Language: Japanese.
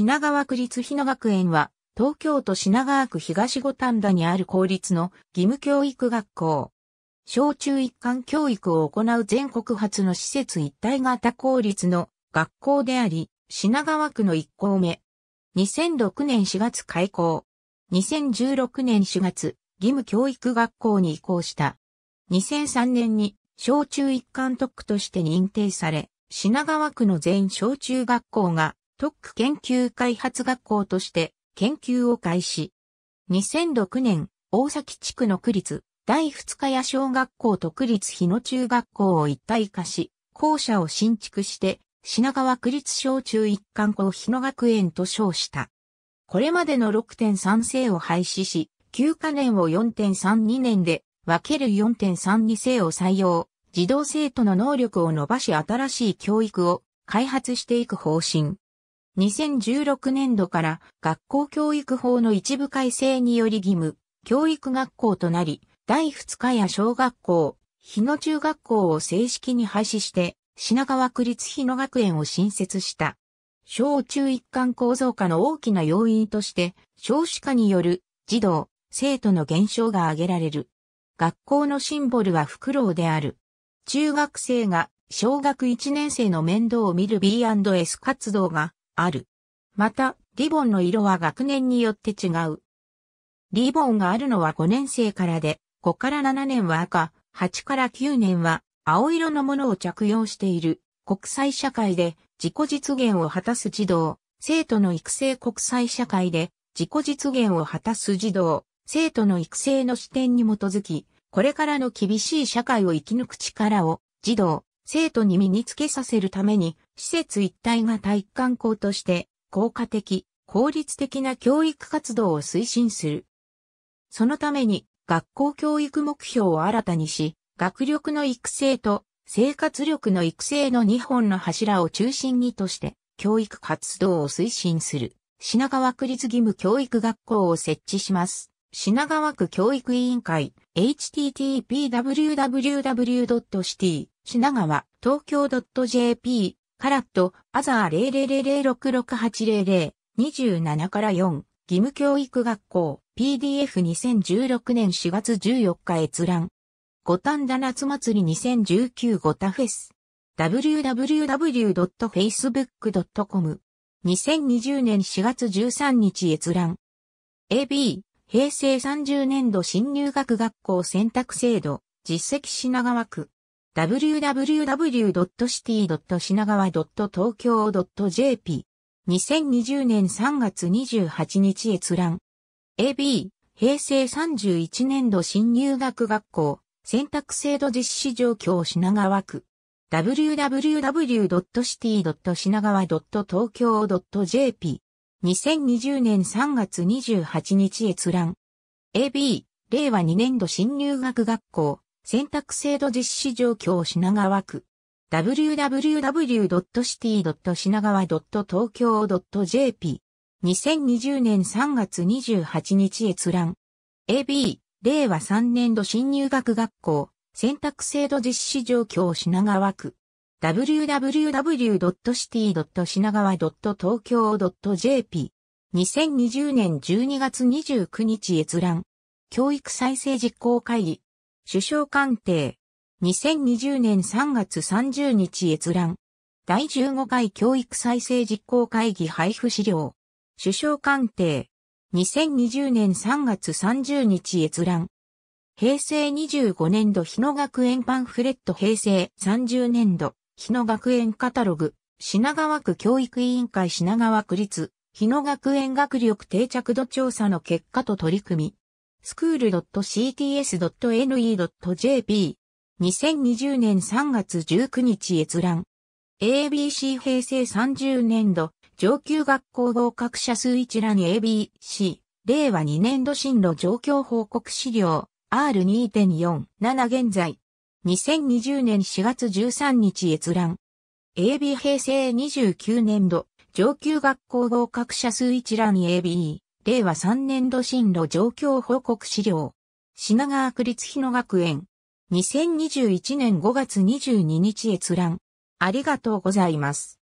品川区立日野学園は、東京都品川区東五反田にある公立の義務教育学校。小中一貫教育を行う全国初の施設一体型公立の学校であり、品川区の1校目。2006年4月開校。2016年4月、義務教育学校に移行した。2003年に小中一貫特区として認定され、品川区の全小中学校が特区研究開発学校として研究を開始。2006年、大崎地区の区立第二日屋小学校と区立日野中学校を一体化し、校舎を新築して、品川区立小中一貫校日野学園と称した。これまでの6.3世を廃止し、休カ年を4.32年で分ける4.32世を採用、児童生徒の能力を伸ばし新しい教育を開発していく方針。2016年度から学校教育法の一部改正により義務、教育学校となり、第2日や小学校、日野中学校を正式に廃止して、品川区立日野学園を新設した。小中一貫構造化の大きな要因として、少子化による児童、生徒の減少が挙げられる。学校のシンボルはフクロウである。中学生が小学1年生の面倒を見る B&S 活動がある。また、リボンの色は学年によって違う。リボンがあるのは5年生からで、5から7年は赤、8から9年は青色のものを着用している。国際社会で自己実現を果たす児童、生徒の育成国際社会で自己実現を果たす児童、生徒の育成の視点に基づき、これからの厳しい社会を生き抜く力を児童、生徒に身につけさせるために施設一体が体育館校として効果的、効率的な教育活動を推進する。そのために学校教育目標を新たにし、学力の育成と生活力の育成の2本の柱を中心にとして教育活動を推進する品川区立義務教育学校を設置します。品川区教育委員会 http://www.city 品川東京 .jp カラット、アザー000066800、27から4、義務教育学校、PDF2016 年4月14日閲覧。五反田夏祭り2019五田フェス。www.facebook.com。2020年4月13日閲覧。AB、平成30年度新入学学校選択制度、実績品川区。www.city.shinagawa.tokyo.jp 2020年3月28日閲覧 AB 平成31年度新入学学校選択制度実施状況品川区 www.city.shinagawa.tokyo.jp 2020年3月28日閲覧 AB 令和2年度新入学学校選択制度実施状況品川区。www.city. 品川 y o .jp 2020年3月28日閲覧 AB 令和3年度新入学学校選択制度実施状況品川区 www.city. 品川 y o .jp 2020年12月29日閲覧教育再生実行会議首相官邸。2020年3月30日閲覧。第15回教育再生実行会議配布資料。首相官邸。2020年3月30日閲覧。平成25年度日野学園パンフレット平成30年度日野学園カタログ。品川区教育委員会品川区立日野学園学力定着度調査の結果と取り組み。school.cts.ne.jp。2020年3月19日閲覧。ABC 平成30年度上級学校合格者数一覧 ABC。令和2年度進路状況報告資料 R2.47 現在。2020年4月13日閲覧。AB 平成29年度上級学校合格者数一覧 AB。令和3年度進路状況報告資料。品川区立日野学園。2021年5月22日閲覧。ありがとうございます。